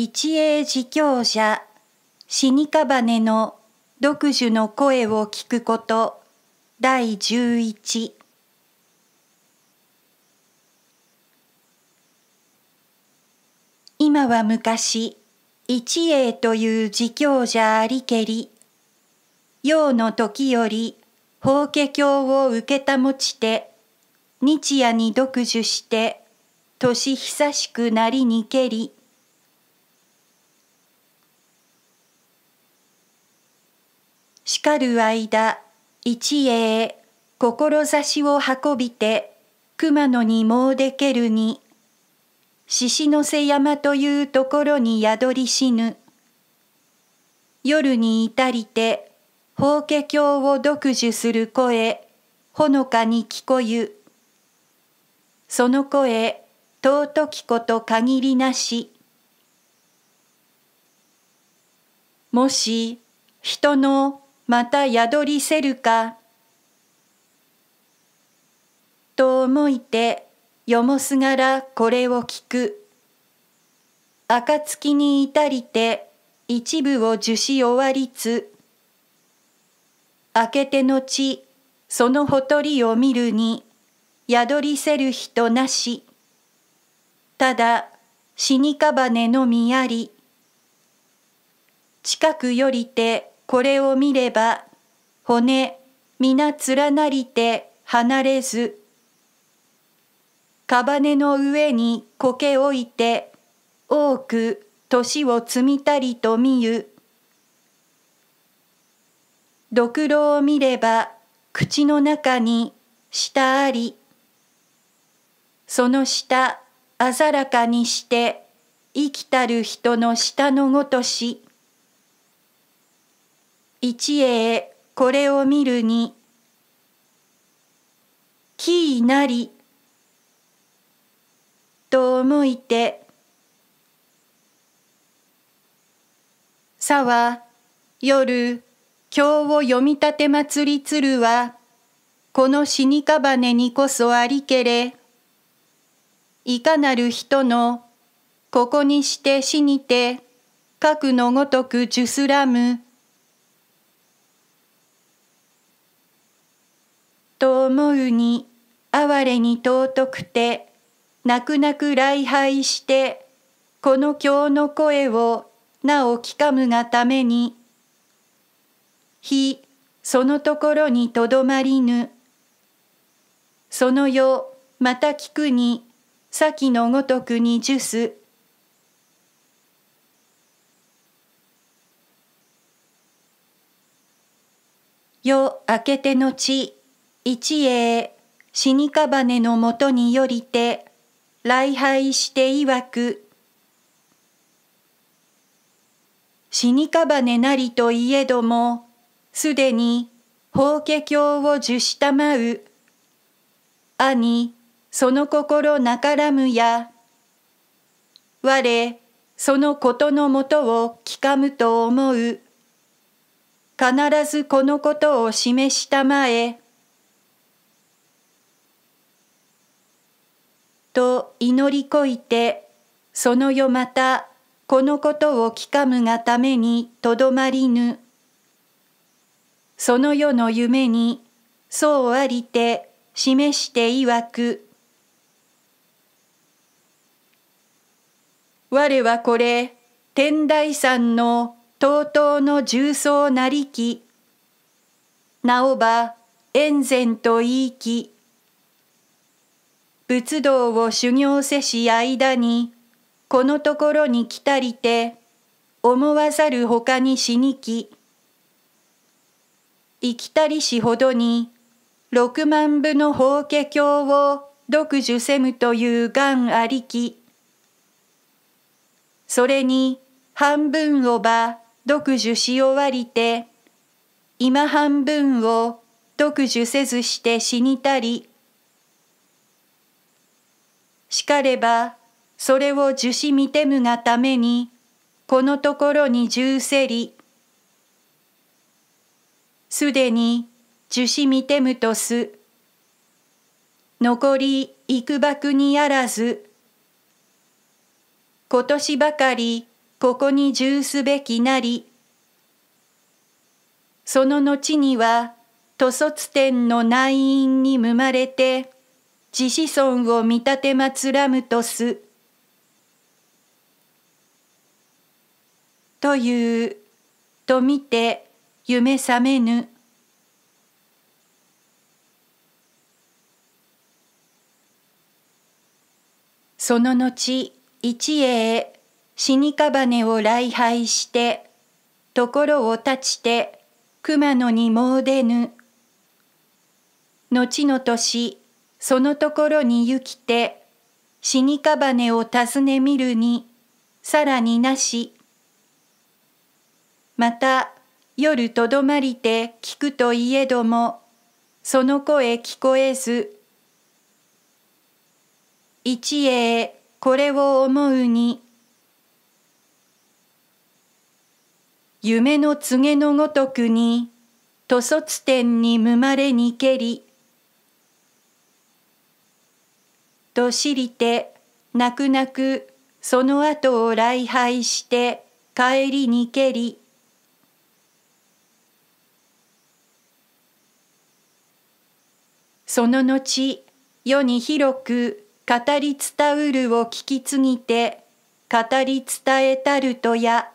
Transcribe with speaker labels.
Speaker 1: 一英自教者死にかばねの独樹の声を聞くこと第十一今は昔一英という自教者ありけり用の時より法華経を受けたもちて日夜に独樹して年久しくなりにけりしかる間一栄志を運びて熊野に詣でけるに獅子の瀬山というところに宿りしぬ夜に至りて法華経を独自する声ほのかに聞こゆその声尊きこと限りなしもし人のまた宿りせるか。と思いてよもすがらこれを聞く。暁に至りて一部を樹脂終わりつ。明けて後そのほとりを見るに宿りせる人なし。ただ死にかばねのみあり。近くよりてこれを見れば骨皆連なりて離れずねの上に苔置いて多く年を積みたりと見ゆドクロを見れば口の中に舌ありその舌あざらかにして生きたる人の舌のごとし一英これを見るにキいなりと思いてさは夜日を読み立て祭りつるはこの死にかばねにこそありけれいかなる人のここにして死にて核のごとくゅすらむと思うに哀れに尊くて泣く泣く礼拝してこの経の声をなお聞かむがために日そのところにとどまりぬその世また聞くに先のごとくに受す夜明けての地一栄死にかばねのもとによりて礼拝していわく死にかばねなりといえどもすでに法華経を受したまう兄その心なからむや我そのことのもとをきかむと思う必ずこのことを示したまえと祈りこいてその夜またこのことをきかむがためにとどまりぬその世の夢にそうありて示していわく我はこれ天台山の尊の重曹なりきなおば縁前と言いき仏道を修行せし間に、このところに来たりて、思わざるほかにしにき。生きたりしほどに、六万部の法華経を独受せむという願ありき。それに、半分をば独受し終わりて、今半分を独受せずして死にたり、しかればそれを樹脂見てむがためにこのところに十せりすでに樹脂見てむとす残り幾ばくにあらず今年ばかりここに十すべきなりその後には塗卒店の内因に生まれて自子孫を見立てまつらむとす。という、と見て夢覚めぬ。その後、一栄、死にかばねを礼拝して、ところを断ちて、熊野に詣でぬ。後の年、そのところに行きて死にかばねを尋ねみるにさらになしまた夜とどまりて聞くといえどもその声聞こえず一栄これを思うに夢の告げのごとくに塗卒天に生まれにけりと知りて泣く泣くその後を礼拝して帰りにけりその後世に広く語り伝うるを聞き継ぎて語り伝えたるとや